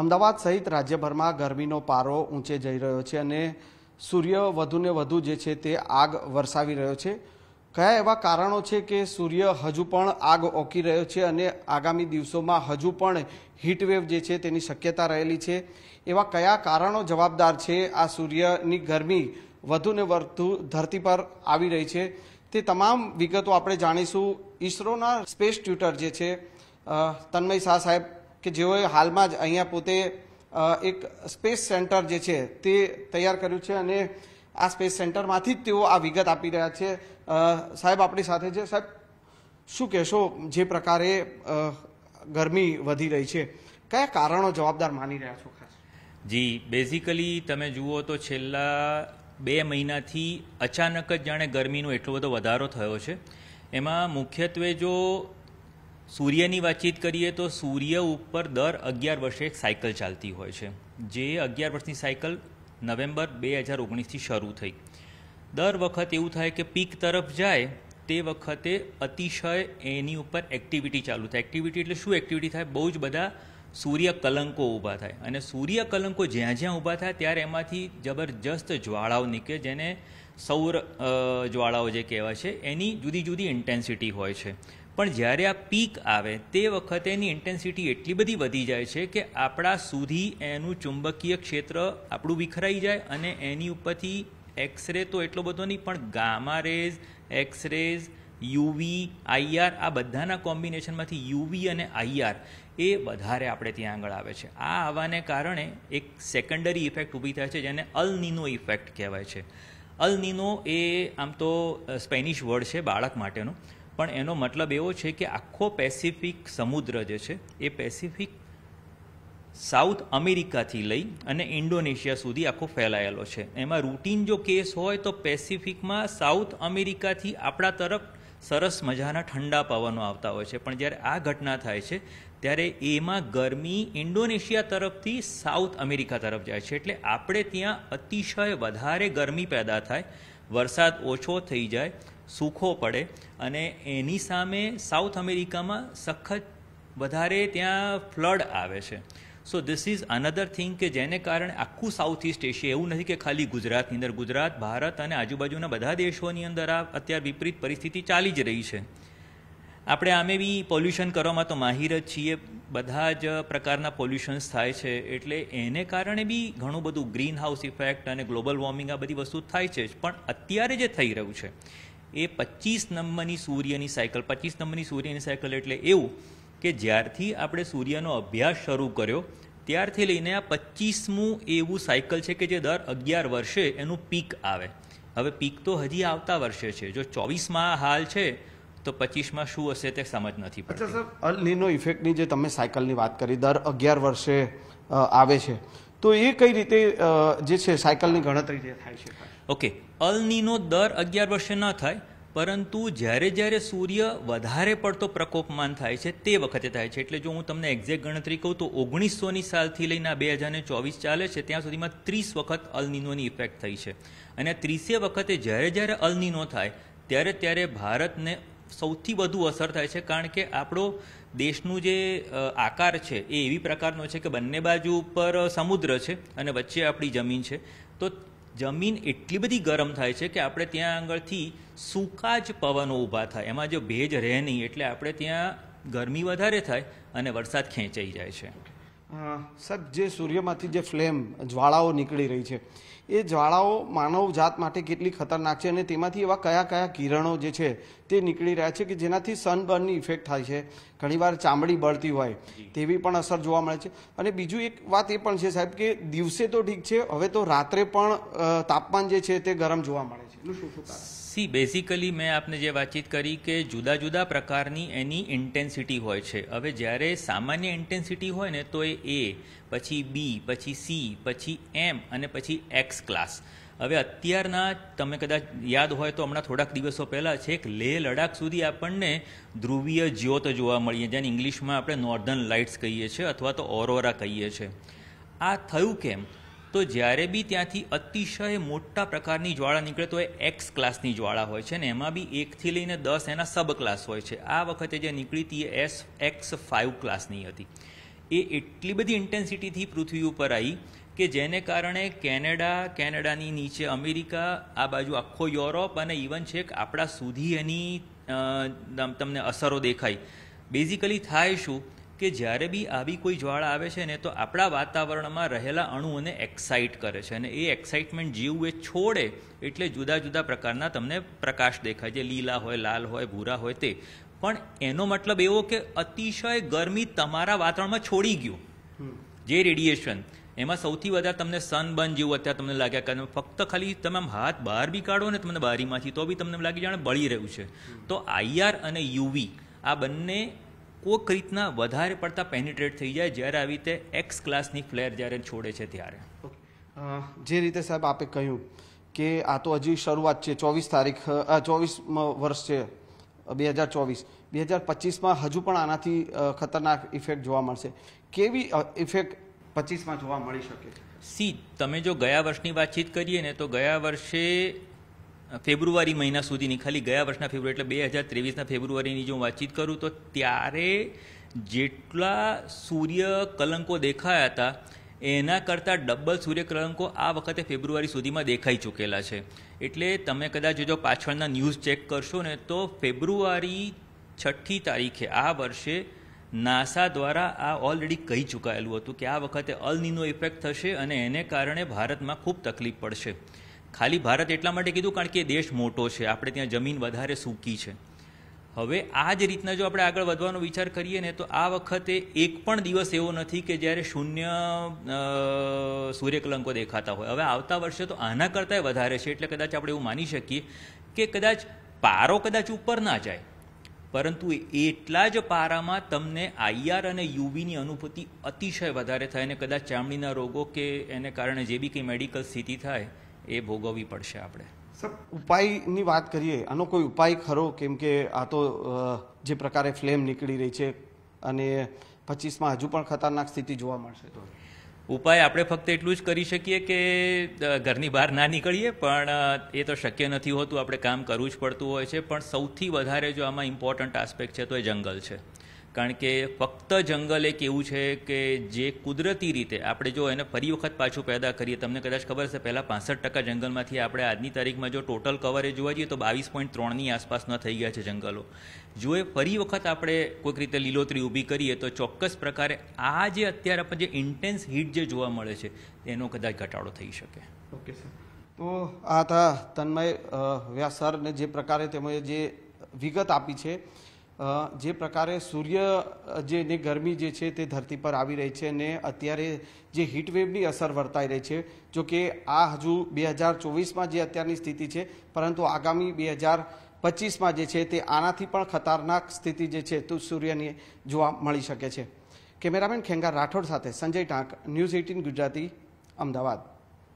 અમદાવાદ સહિત રાજ્યભરમાં ગરમીનો પારો ઊંચે જઈ રહ્યો છે અને સૂર્ય વધુને વધુ જે છે તે આગ વરસાવી રહ્યો છે કયા એવા કારણો છે કે સૂર્ય હજુ પણ આગ ઓકી રહ્યો છે અને આગામી દિવસોમાં હજુ પણ હીટવેવ જે છે તેની શક્યતા રહેલી છે એવા કયા કારણો જવાબદાર છે આ સૂર્યની ગરમી વધુને વધુ ધરતી પર આવી રહી છે તે તમામ વિગતો આપણે જાણીશું ઇસરોના સ્પેસ ટ્યુટર જે છે તન્મય શાહ સાહેબ કે જેઓએ હાલમાં જ અહીંયા પોતે એક સ્પેસ સેન્ટર જે છે તે તૈયાર કર્યું છે અને આ સ્પેસ સેન્ટરમાંથી જ તેઓ આ વિગત આપી રહ્યા છે સાહેબ આપણી સાથે છે સાહેબ શું કહેશો જે પ્રકારે ગરમી વધી રહી છે કયા કારણો જવાબદાર માની રહ્યા છો જી બેઝિકલી તમે જુઓ તો છેલ્લા બે મહિનાથી અચાનક જ જાણે ગરમીનો એટલો બધો વધારો થયો છે એમાં મુખ્યત્વે જો સૂર્યની વાતચીત કરીએ તો સૂર્ય ઉપર દર અગિયાર વર્ષે એક સાયકલ ચાલતી હોય છે જે અગિયાર વર્ષની સાયકલ નવેમ્બર બે હજાર ઓગણીસથી શરૂ થઈ દર વખત એવું થાય કે પીક તરફ જાય તે વખતે અતિશય એની ઉપર એક્ટિવિટી ચાલુ થાય એક્ટિવિટી એટલે શું એક્ટિવિટી થાય બહુ જ બધા સૂર્ય કલંકો ઊભા થાય અને સૂર્ય કલંકો જ્યાં જ્યાં ઊભા થાય ત્યારે એમાંથી જબરજસ્ત જ્વાળાઓ નીકળે જેને સૌર જ્વાળાઓ જે કહેવાય છે એની જુદી જુદી ઇન્ટેન્સિટી હોય છે પણ જ્યારે આ પીક આવે તે વખતે એની ઇન્ટેન્સિટી એટલી બધી વધી જાય છે કે આપણા સુધી એનું ચુંબકીય ક્ષેત્ર આપણું વિખરાઈ જાય અને એની ઉપરથી એક્સરે તો એટલો બધો નહીં પણ gamma rays X rays UV IR આ બધાના કોમ્બિનેશનમાંથી યુવી અને આઈઆર એ વધારે આપણે ત્યાં આગળ આવે છે આ આવવાને કારણે એક સેકન્ડરી ઇફેક્ટ ઊભી થાય છે જેને અલનીનો ઇફેક્ટ કહેવાય છે અલનીનો એ આમ તો સ્પેનિશ વર્ડ છે બાળક માટેનું પણ એનો મતલબ એવો છે કે આખો પેસિફિક સમુદ્ર જે છે એ પેસિફિક સાઉથ અમેરિકાથી લઈ અને ઇન્ડોનેશિયા સુધી આખો ફેલાયેલો છે એમાં રૂટીન જો કેસ હોય તો પેસિફિકમાં સાઉથ અમેરિકાથી આપણા તરફ સરસ મજાના ઠંડા પવનો આવતા હોય છે પણ જ્યારે આ ઘટના થાય છે ત્યારે એમાં ગરમી ઇન્ડોનેશિયા તરફથી સાઉથ અમેરિકા તરફ જાય છે એટલે આપણે ત્યાં અતિશય વધારે ગરમી પેદા થાય વરસાદ ઓછો થઈ જાય સૂખો પડે અને એની સામે સાઉથ અમેરિકામાં સખત વધારે ત્યાં ફ્લડ આવે છે so this is another thing કે જેને કારણે આખું સાઉથ ઇસ્ટ એશિયા એવું નથી કે ખાલી ગુજરાતની અંદર ગુજરાત ભારત અને આજુબાજુના બધા દેશોની અંદર આ અત્યારે વિપરીત પરિસ્થિતિ ચાલી જ રહી છે આપણે આમે બી પોલ્યુશન કરવામાં તો માહિર જ છીએ બધા જ પ્રકારના પોલ્યુશન્સ થાય છે એટલે એને કારણે બી ઘણું બધું ગ્રીન હાઉસ ઇફેક્ટ અને ગ્લોબલ વોર્મિંગ આ બધી વસ્તુ થાય છે પણ અત્યારે જે થઈ રહ્યું છે એ પચીસ નંબરની સૂર્યની સાયકલ પચીસ નંબરની સૂર્યની સાયકલ એટલે એવું કે જ્યારથી આપણે સૂર્યનો અભ્યાસ શરૂ કર્યો ત્યારથી લઈને આ પચીસમું એવું સાયકલ છે કે જે દર અગિયાર વર્ષે એનું પીક આવે હવે પીક તો હજી આવતા વર્ષે છે જો ચોવીસમાં હાલ છે તો પચીસમાં શું હશે તે સમજ નથી પડતી સર અલનીનો ઇફેક્ટની જે તમે સાયકલની વાત કરી દર અગિયાર વર્ષે આવે છે તો એ કઈ રીતે જે છે સાયકલની ગણતરી જે થાય છે ઓકે અલનીનો દર અગિયાર વર્ષે ન થાય પરંતુ જ્યારે જ્યારે સૂર્ય વધારે પડતો પ્રકોપમાન થાય છે તે વખતે થાય છે એટલે જો હું તમને એક્ઝેક્ટ ગણતરી કહું તો ઓગણીસોની સાલથી લઈને બે હજારને ચોવીસ ચાલે છે ત્યાં સુધીમાં ત્રીસ વખત અલનીનોની ઇફેક્ટ થઈ છે અને ત્રીસે વખતે જ્યારે જ્યારે અલનીનો થાય ત્યારે ત્યારે ભારતને સૌથી વધુ અસર થાય છે કારણ કે આપણો દેશનું જે આકાર છે એ એવી પ્રકારનો છે કે બંને બાજુ ઉપર સમુદ્ર છે અને વચ્ચે આપણી જમીન છે તો જમીન એટલી બધી ગરમ થાય છે કે આપણે ત્યાં આગળથી સૂકા જ પવનો ઊભા થાય એમાં જો ભેજ રહે નહીં એટલે આપણે ત્યાં ગરમી વધારે થાય અને વરસાદ ખેંચાઈ જાય છે સાહેબ જે સૂર્યમાંથી જે ફ્લેમ જ્વાળાઓ નીકળી રહી છે એ જ્વાળાઓ માનવ જાત માટે કેટલી ખતરનાક છે અને તેમાંથી એવા કયા કયા કિરણો જે છે તે નીકળી રહ્યા છે કે જેનાથી સનબર્નની ઇફેક્ટ થાય છે ઘણીવાર ચામડી બળતી હોય તેવી પણ અસર જોવા મળે છે અને બીજું એક વાત એ પણ છે સાહેબ કે દિવસે તો ઠીક છે હવે તો રાત્રે પણ તાપમાન જે છે તે ગરમ જોવા મળે છે એનું સી બેઝિકલી મેં આપને જે વાતચીત કરી કે જુદા જુદા પ્રકારની એની ઇન્ટેન્સિટી હોય છે હવે જ્યારે સામાન્ય ઇન્ટેન્સિટી હોય ને તો એ એ પછી બી પછી સી પછી એમ અને પછી એક્સ એક્સ ક્લાસ હવે અત્યારના તમે કદાચ યાદ હોય તો હમણાં થોડાક દિવસો પહેલાં છેક લેહ લડાખ સુધી આપણને ધ્રુવીય જ્યોત જોવા મળીએ જેને ઇંગ્લિશમાં આપણે નોર્ધન લાઇટ્સ કહીએ છીએ અથવા તો ઓરોરા કહીએ છીએ આ થયું કેમ તો જ્યારે બી ત્યાંથી અતિશય મોટા પ્રકારની જ્વાળા નીકળે તો એ એક્સ ક્લાસની જ્વાળા હોય છે ને એમાં બી એકથી લઈને દસ એના સબ ક્લાસ હોય છે આ વખતે જે નીકળી હતી એ એસ એક્સ ફાઇવ ક્લાસની હતી એ એટલી બધી ઇન્ટેન્સિટીથી પૃથ્વી ઉપર આવી કે જેને કારણે કેનેડા કેનેડાની નીચે અમેરિકા આ બાજુ આખો યુરોપ અને ઇવન છેક આપણા સુધી એની તમને અસરો દેખાય બેઝિકલી થાય શું કે જ્યારે બી આવી કોઈ જ્વાળા આવે છે ને તો આપણા વાતાવરણમાં રહેલા અણુઓને એક્સાઇટ કરે છે અને એ એક્સાઇટમેન્ટ જેવું એ છોડે એટલે જુદા જુદા પ્રકારના તમને પ્રકાશ દેખાય જે લીલા હોય લાલ હોય ભૂરા હોય તે પણ એનો મતલબ એવો કે અતિશય ગરમી તમારા વાતાવરણમાં છોડી ગયું જે રેડિયેશન એમાં સૌથી વધારે તમને સનબર્ન જેવું અત્યારે તમને લાગ્યા કારણ ફક્ત ખાલી તમે આમ હાથ બહાર બી કાઢો ને તમને બારીમાંથી તો બી તમને લાગી જાણે બળી રહ્યું છે તો આઈઆર અને યુવી આ બંને કોઈક રીતના વધારે પડતા પેનિટ્રેટ થઈ જાય જ્યારે આવી રીતે એક્સ ક્લાસની ફ્લેર જ્યારે છોડે છે ત્યારે જે રીતે સાહેબ આપે કહ્યું કે આ તો હજી શરૂઆત છે ચોવીસ તારીખ ચોવીસ વર્ષ છે બે હજાર ચોવીસ બે હજાર પચીસમાં હજુ પણ આનાથી ખતરનાક ઇફેક્ટ જોવા મળશે કેવી ઇફેક્ટ પચીસમાં જોવા મળી શકે સી તમે જો ગયા વર્ષની વાતચીત કરીએ ને તો ગયા વર્ષે ફેબ્રુઆરી મહિના સુધીની ખાલી ગયા વર્ષના ફેબ્રુઆરી એટલે બે હજાર ત્રેવીસના ફેબ્રુઆરીની જો વાતચીત કરું તો ત્યારે જેટલા સૂર્ય કલંકો દેખાયા હતા એના કરતાં ડબલ સૂર્યકલંકો આ વખતે ફેબ્રુઆરી સુધીમાં દેખાઈ ચૂકેલા છે એટલે તમે કદાચ જો પાછળના ન્યૂઝ ચેક કરશો ને તો ફેબ્રુઆરી છઠ્ઠી તારીખે આ વર્ષે નાસા દ્વારા આ ઓલરેડી કહી ચૂકાયેલું હતું કે આ વખતે અલનીનો ઇફેક્ટ થશે અને એને કારણે ભારતમાં ખૂબ તકલીફ પડશે ખાલી ભારત એટલા માટે કીધું કારણ કે દેશ મોટો છે આપણે ત્યાં જમીન વધારે સૂકી છે હવે આ જ રીતના જો આપણે આગળ વધવાનો વિચાર કરીએ ને તો આ વખતે એક પણ દિવસ એવો નથી કે જ્યારે શૂન્ય સૂર્યકલંકો દેખાતા હોય હવે આવતા વર્ષે તો આના કરતાંય વધારે છે એટલે કદાચ આપણે એવું માની શકીએ કે કદાચ પારો કદાચ ઉપર ના જાય પરંતુ એટલા જ પારામાં તમને આઈઆર અને યુવીની અનુભૂતિ અતિશય વધારે થાય અને કદાચ ચામડીના રોગો કે એને કારણે જે બી કંઈ મેડિકલ સ્થિતિ થાય એ ભોગવવી પડશે આપણે સર ઉપાયની વાત કરીએ આનો કોઈ ઉપાય ખરો કેમ કે આ તો જે પ્રકારે ફ્લેમ નીકળી રહી છે અને પચીસમાં હજુ પણ ખતરનાક સ્થિતિ જોવા મળશે તો ઉપાય આપણે ફક્ત એટલું જ કરી શકીએ કે ઘરની બહાર ના નીકળીએ પણ એ તો શક્ય નથી હોતું આપણે કામ કરવું જ પડતું હોય છે પણ સૌથી વધારે જો આમાં ઇમ્પોર્ટન્ટ આસ્પેક્ટ છે તો એ જંગલ છે કારણ કે ફક્ત જંગલ એક એવું છે કે જે કુદરતી રીતે આપણે જો એને ફરી વખત પાછું પેદા કરીએ તમને કદાચ ખબર છે પહેલાં પાસઠ ટકા જંગલમાંથી આપણે આજની તારીખમાં જો ટોટલ કવરેજ જોવા જઈએ તો બાવીસ પોઈન્ટ ત્રણની આસપાસના થઈ ગયા છે જંગલો જો એ ફરી વખત આપણે કોઈક રીતે લીલોતરી ઊભી કરીએ તો ચોક્કસ પ્રકારે આ જે અત્યારે આપણે જે ઇન્ટેન્સ હીટ જે જોવા મળે છે એનો કદાચ ઘટાડો થઈ શકે ઓકે સર તો આ હતા તન્મય વ્યાસરને જે પ્રકારે તેમણે જે વિગત આપી છે જે પ્રકારે સૂર્ય જે ગરમી જે છે તે ધરતી પર આવી રહી છે અને અત્યારે જે હીટવેવની અસર વર્તાઈ રહી છે જો કે આ હજુ બે હજાર ચોવીસમાં જે અત્યારની સ્થિતિ છે પરંતુ આગામી બે હજાર પચીસમાં જે છે તે આનાથી પણ ખતરનાક સ્થિતિ જે છે તો સૂર્યની જોવા મળી શકે છે કેમેરામેન ખેંગાર રાઠોડ સાથે સંજય ટાંક ન્યૂઝ એઇટીન ગુજરાતી અમદાવાદ